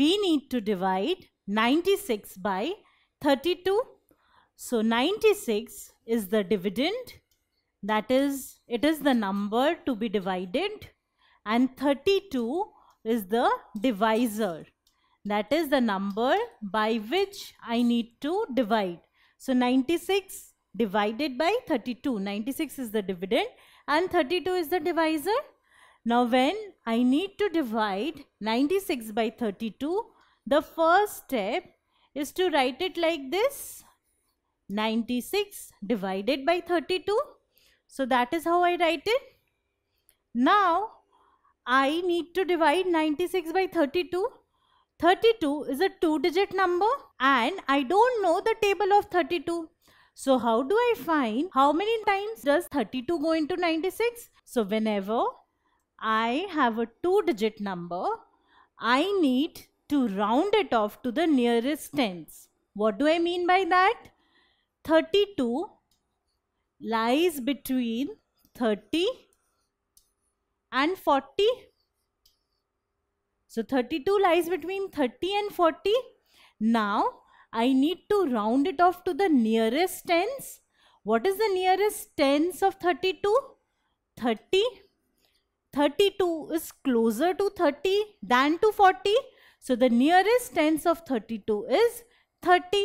we need to divide 96 by 32. So 96 is the dividend that is it is the number to be divided and 32 is the divisor that is the number by which I need to divide. So 96 divided by 32. 96 is the dividend and 32 is the divisor. Now when I need to divide 96 by 32, the first step is to write it like this. 96 divided by 32. So that is how I write it. Now I need to divide 96 by 32. 32 is a two digit number and I don't know the table of 32. So how do I find how many times does 32 go into 96? So whenever I have a two digit number, I need to round it off to the nearest tens. What do I mean by that? 32 lies between 30 and 40. So 32 lies between 30 and 40. Now I need to round it off to the nearest tens. What is the nearest tens of 32? 30 32 is closer to 30 than to 40. So the nearest tens of 32 is 30.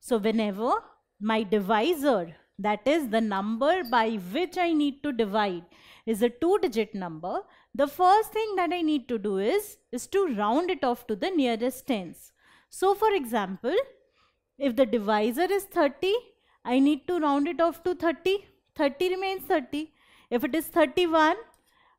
So whenever my divisor, that is the number by which I need to divide, is a two-digit number, the first thing that I need to do is, is to round it off to the nearest tens. So for example, if the divisor is 30, I need to round it off to 30. 30 remains 30. If it is 31,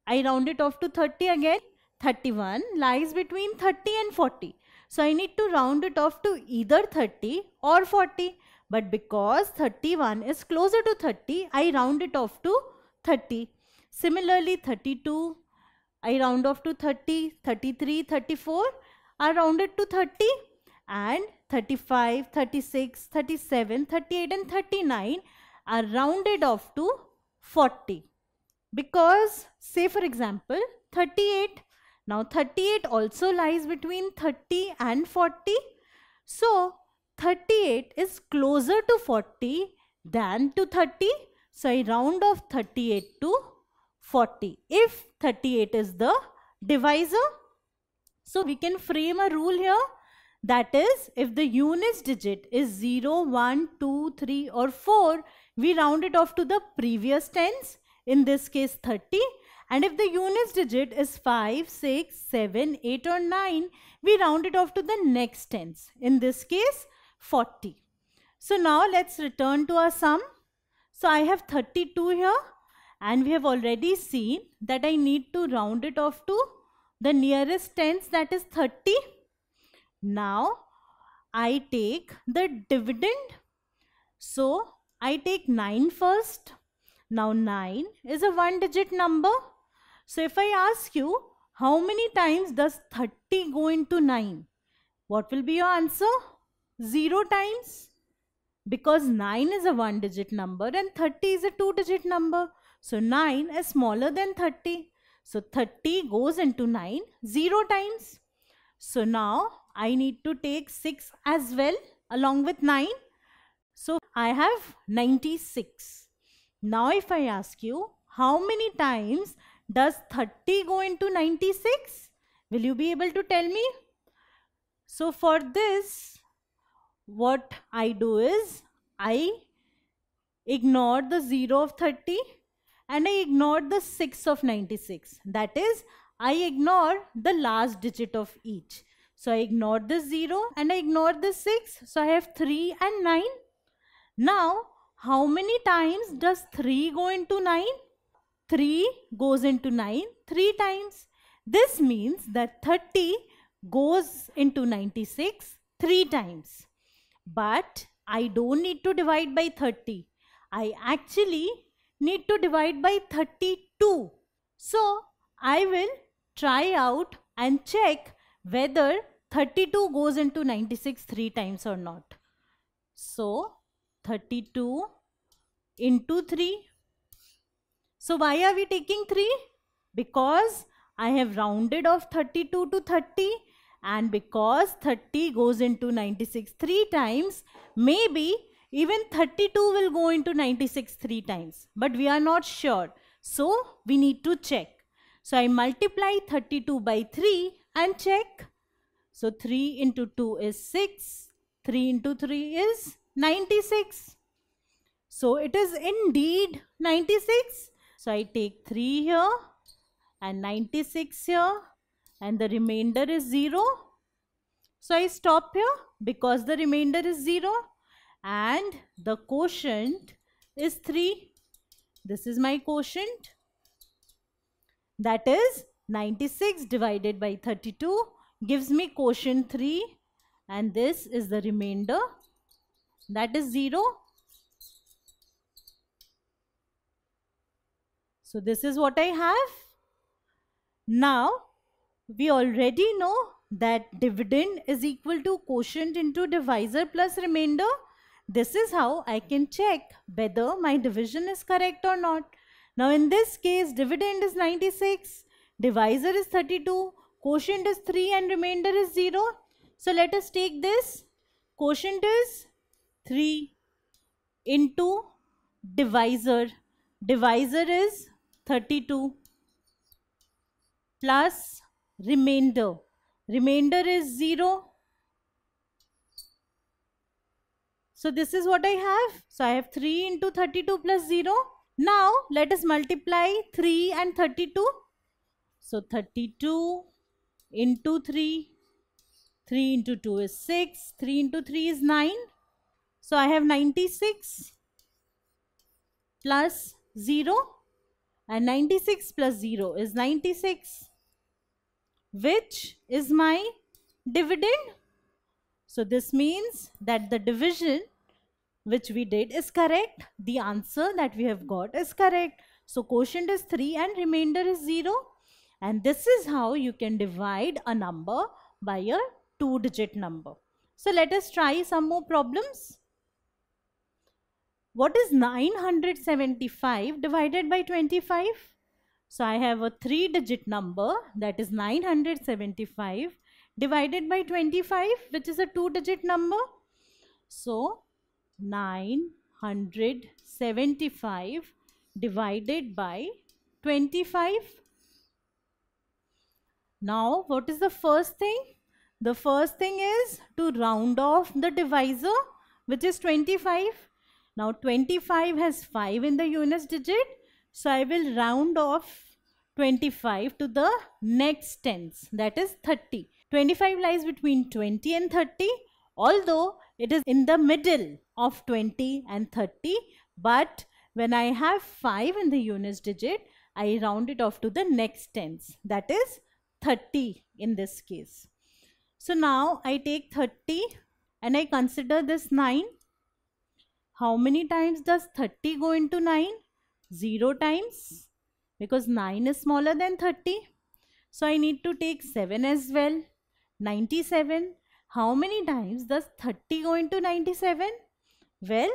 I round it off to 30 again. 31 lies between 30 and 40. So I need to round it off to either 30 or 40. But because 31 is closer to 30, I round it off to 30. Similarly, 32, I round off to 30, 33, 34 are rounded to 30 and 35, 36, 37, 38 and 39 are rounded off to 40 because say for example 38 now 38 also lies between 30 and 40 so 38 is closer to 40 than to 30 so I round off 38 to 40 if 38 is the divisor so we can frame a rule here that is if the units digit is 0 1 2 3 or 4 we round it off to the previous tens in this case 30 and if the units digit is 5, 6, 7, 8 or 9, we round it off to the next tens. In this case, 40. So now let's return to our sum. So I have 32 here and we have already seen that I need to round it off to the nearest tens that is 30. Now I take the dividend. So I take 9 first now 9 is a one digit number. So if I ask you how many times does 30 go into 9? What will be your answer? 0 times because 9 is a one digit number and 30 is a two digit number. So 9 is smaller than 30. So 30 goes into 9 0 times. So now I need to take 6 as well along with 9. So I have 96. Now if I ask you, how many times does 30 go into 96? Will you be able to tell me? So for this, what I do is, I ignore the 0 of 30 and I ignore the 6 of 96. That is, I ignore the last digit of each. So I ignore the 0 and I ignore the 6. So I have 3 and 9. Now how many times does 3 go into 9? 3 goes into 9 3 times. This means that 30 goes into 96 3 times. But I don't need to divide by 30. I actually need to divide by 32. So I will try out and check whether 32 goes into 96 3 times or not. So 32 into 3. So why are we taking 3? Because I have rounded off 32 to 30 and because 30 goes into 96 3 times, maybe even 32 will go into 96 3 times. But we are not sure. So we need to check. So I multiply 32 by 3 and check. So 3 into 2 is 6, 3 into 3 is 96. So it is indeed 96. So I take 3 here and 96 here and the remainder is 0. So I stop here because the remainder is 0 and the quotient is 3. This is my quotient that is 96 divided by 32 gives me quotient 3 and this is the remainder that is 0 so this is what I have now we already know that dividend is equal to quotient into divisor plus remainder this is how I can check whether my division is correct or not now in this case dividend is 96 divisor is 32 quotient is 3 and remainder is 0 so let us take this quotient is 3 into divisor. Divisor is 32 plus remainder. Remainder is 0. So this is what I have. So I have 3 into 32 plus 0. Now let us multiply 3 and 32. So 32 into 3. 3 into 2 is 6. 3 into 3 is 9. So I have 96 plus 0 and 96 plus 0 is 96 which is my dividend. So this means that the division which we did is correct. The answer that we have got is correct. So quotient is 3 and remainder is 0. And this is how you can divide a number by a two digit number. So let us try some more problems. What is 975 divided by 25? So I have a three digit number that is 975 divided by 25 which is a two digit number. So 975 divided by 25. Now what is the first thing? The first thing is to round off the divisor which is 25. Now 25 has 5 in the units digit. So I will round off 25 to the next tens that is 30. 25 lies between 20 and 30 although it is in the middle of 20 and 30 but when I have 5 in the units digit I round it off to the next tens that is 30 in this case. So now I take 30 and I consider this 9 how many times does 30 go into 9? 0 times because 9 is smaller than 30. So I need to take 7 as well. 97. How many times does 30 go into 97? Well,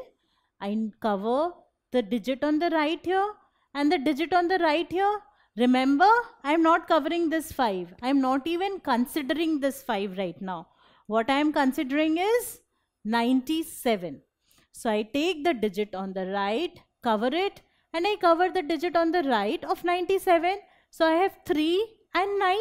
I cover the digit on the right here and the digit on the right here. Remember, I am not covering this 5. I am not even considering this 5 right now. What I am considering is 97. So I take the digit on the right, cover it and I cover the digit on the right of 97. So I have 3 and 9.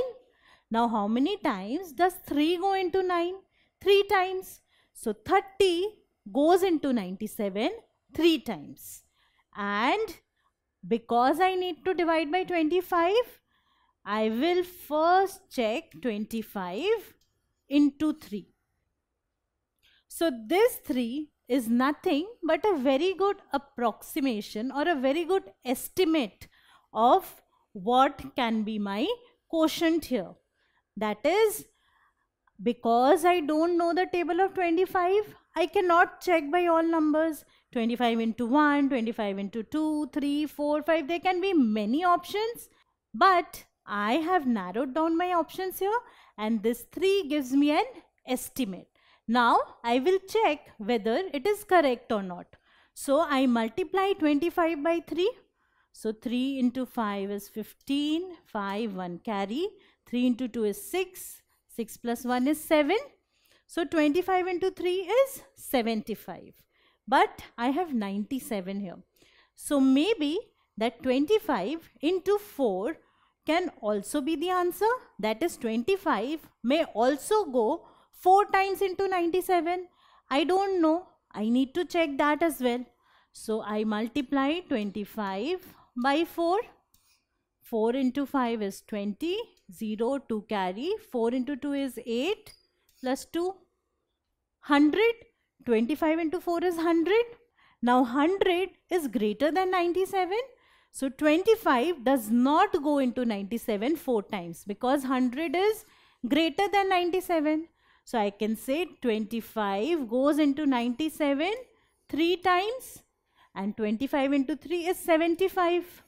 Now how many times does 3 go into 9? 3 times. So 30 goes into 97 3 times. And because I need to divide by 25, I will first check 25 into 3. So this 3 is nothing but a very good approximation or a very good estimate of what can be my quotient here. That is, because I don't know the table of 25, I cannot check by all numbers. 25 into 1, 25 into 2, 3, 4, 5. There can be many options. But I have narrowed down my options here and this 3 gives me an estimate. Now I will check whether it is correct or not. So I multiply 25 by 3. So 3 into 5 is 15, 5, 1 carry, 3 into 2 is 6, 6 plus 1 is 7. So 25 into 3 is 75. But I have 97 here. So maybe that 25 into 4 can also be the answer. That is 25 may also go 4 times into 97? I don't know. I need to check that as well. So I multiply 25 by 4. 4 into 5 is 20. 0 to carry. 4 into 2 is 8 plus 2. 100. 25 into 4 is 100. Now 100 is greater than 97. So 25 does not go into 97 4 times because 100 is greater than 97. So I can say 25 goes into 97 3 times and 25 into 3 is 75.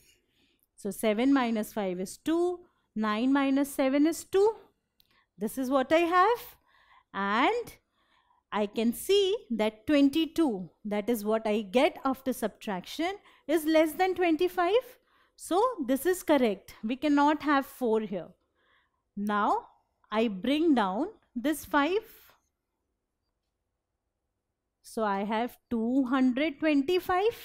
So 7 minus 5 is 2, 9 minus 7 is 2. This is what I have and I can see that 22 that is what I get after subtraction is less than 25. So this is correct. We cannot have 4 here. Now I bring down this 5 so I have 225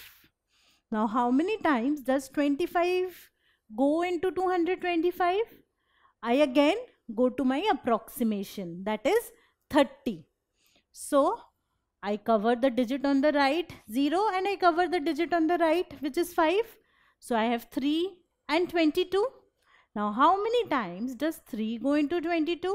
now how many times does 25 go into 225 I again go to my approximation that is 30 so I cover the digit on the right 0 and I cover the digit on the right which is 5 so I have 3 and 22 now how many times does 3 go into 22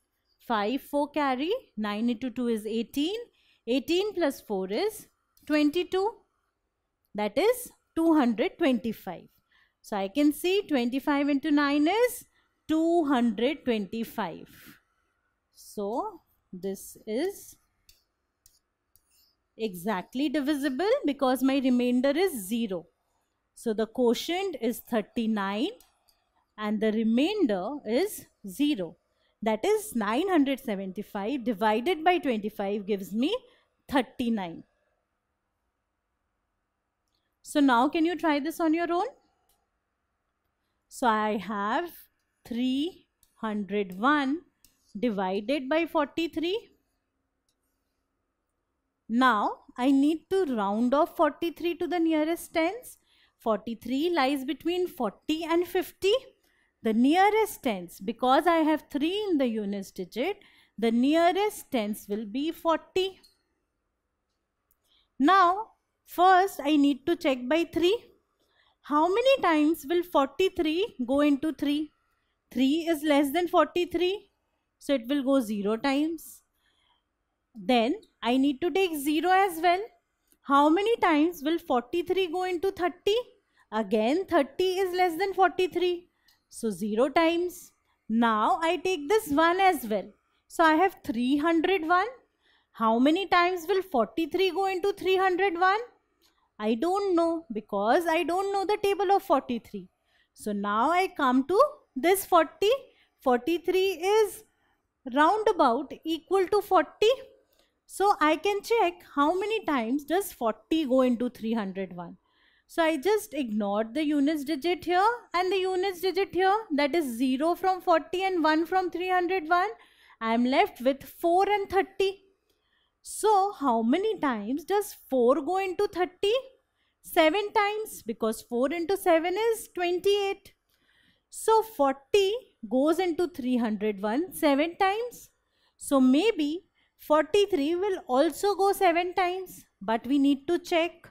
5, 4 carry, 9 into 2 is 18, 18 plus 4 is 22, that is 225. So I can see 25 into 9 is 225. So this is exactly divisible because my remainder is 0. So the quotient is 39 and the remainder is 0 that is 975 divided by 25 gives me 39. So now can you try this on your own? So I have 301 divided by 43. Now I need to round off 43 to the nearest tens. 43 lies between 40 and 50 the nearest tens because I have 3 in the units digit the nearest tens will be 40. Now first I need to check by 3. How many times will 43 go into 3? 3 is less than 43 so it will go 0 times. Then I need to take 0 as well. How many times will 43 go into 30? Again 30 is less than 43 so 0 times. Now I take this 1 as well. So I have 301. How many times will 43 go into 301? I don't know because I don't know the table of 43. So now I come to this 40. 43 is roundabout equal to 40. So I can check how many times does 40 go into 301. So I just ignored the units digit here and the units digit here that is 0 from 40 and 1 from 301. I am left with 4 and 30. So how many times does 4 go into 30? 7 times because 4 into 7 is 28. So 40 goes into 301 7 times. So maybe 43 will also go 7 times but we need to check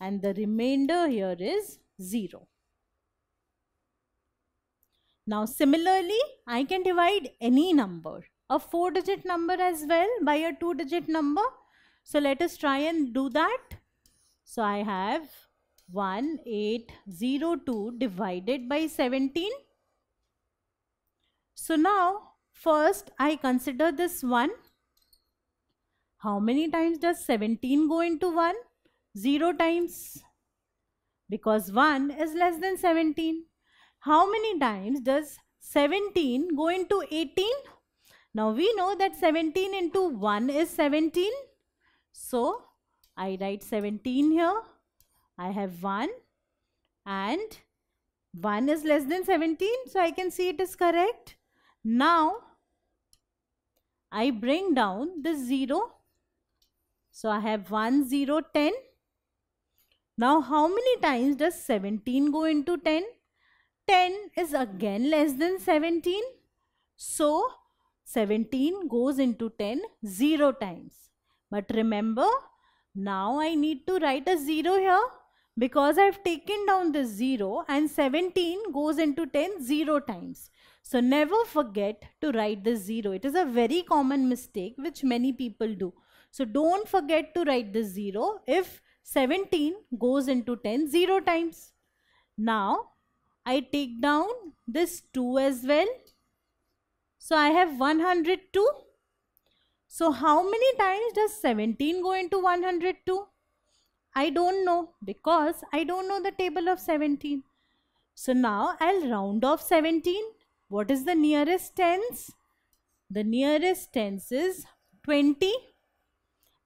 and the remainder here is 0. Now similarly, I can divide any number, a 4 digit number as well by a 2 digit number. So let us try and do that. So I have 1802 divided by 17. So now first I consider this 1. How many times does 17 go into 1? 0 times because 1 is less than 17. How many times does 17 go into 18? Now we know that 17 into 1 is 17. So I write 17 here. I have 1 and 1 is less than 17. So I can see it is correct. Now I bring down the 0. So I have 1, 0, 10 now how many times does 17 go into 10? 10 is again less than 17. So 17 goes into 10 0 times. But remember now I need to write a 0 here because I've taken down the 0 and 17 goes into 10 0 times. So never forget to write the 0. It is a very common mistake which many people do. So don't forget to write the 0 if 17 goes into 10 0 times. Now, I take down this 2 as well. So, I have 102. So, how many times does 17 go into 102? I don't know because I don't know the table of 17. So, now I'll round off 17. What is the nearest tens? The nearest tens is 20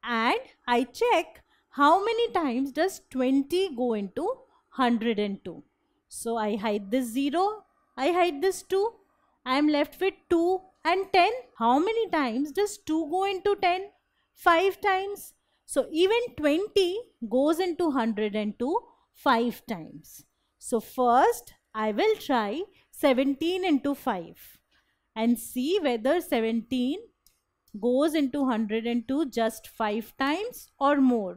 and I check how many times does 20 go into 102? So I hide this 0, I hide this 2. I am left with 2 and 10. How many times does 2 go into 10? 5 times. So even 20 goes into 102 5 times. So first I will try 17 into 5 and see whether 17 goes into 102 just 5 times or more.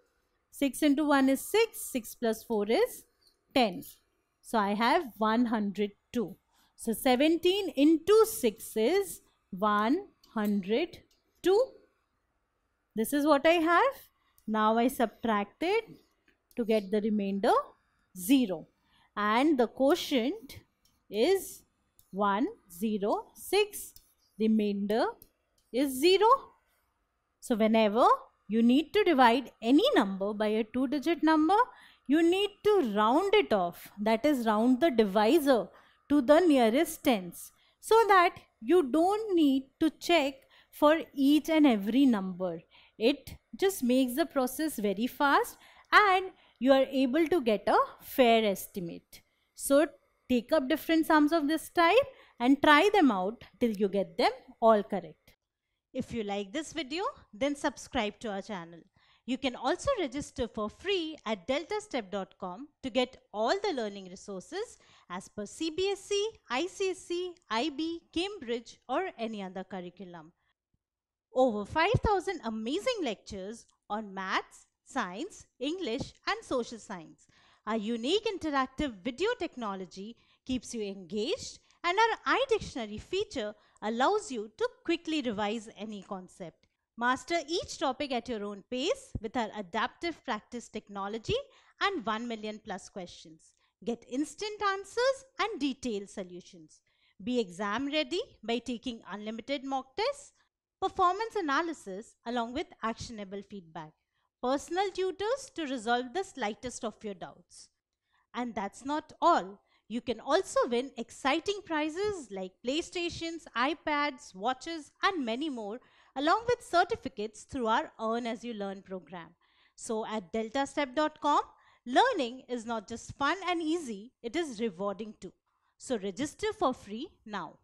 6 into 1 is 6, 6 plus 4 is 10. So I have 102. So 17 into 6 is 102. This is what I have. Now I subtract it to get the remainder 0. And the quotient is 106. Remainder is 0. So whenever you need to divide any number by a two digit number, you need to round it off, that is round the divisor to the nearest tens so that you don't need to check for each and every number. It just makes the process very fast and you are able to get a fair estimate. So take up different sums of this type and try them out till you get them all correct. If you like this video, then subscribe to our channel. You can also register for free at deltastep.com to get all the learning resources as per CBSE, ICSE, IB, Cambridge or any other curriculum. Over 5000 amazing lectures on maths, science, English and social science. Our unique interactive video technology keeps you engaged and our iDictionary feature allows you to quickly revise any concept. Master each topic at your own pace with our adaptive practice technology and 1 million plus questions. Get instant answers and detailed solutions. Be exam ready by taking unlimited mock tests, performance analysis along with actionable feedback, personal tutors to resolve the slightest of your doubts. And that's not all. You can also win exciting prizes like PlayStations, iPads, watches, and many more, along with certificates through our Earn As You Learn program. So at deltastep.com, learning is not just fun and easy, it is rewarding too. So register for free now.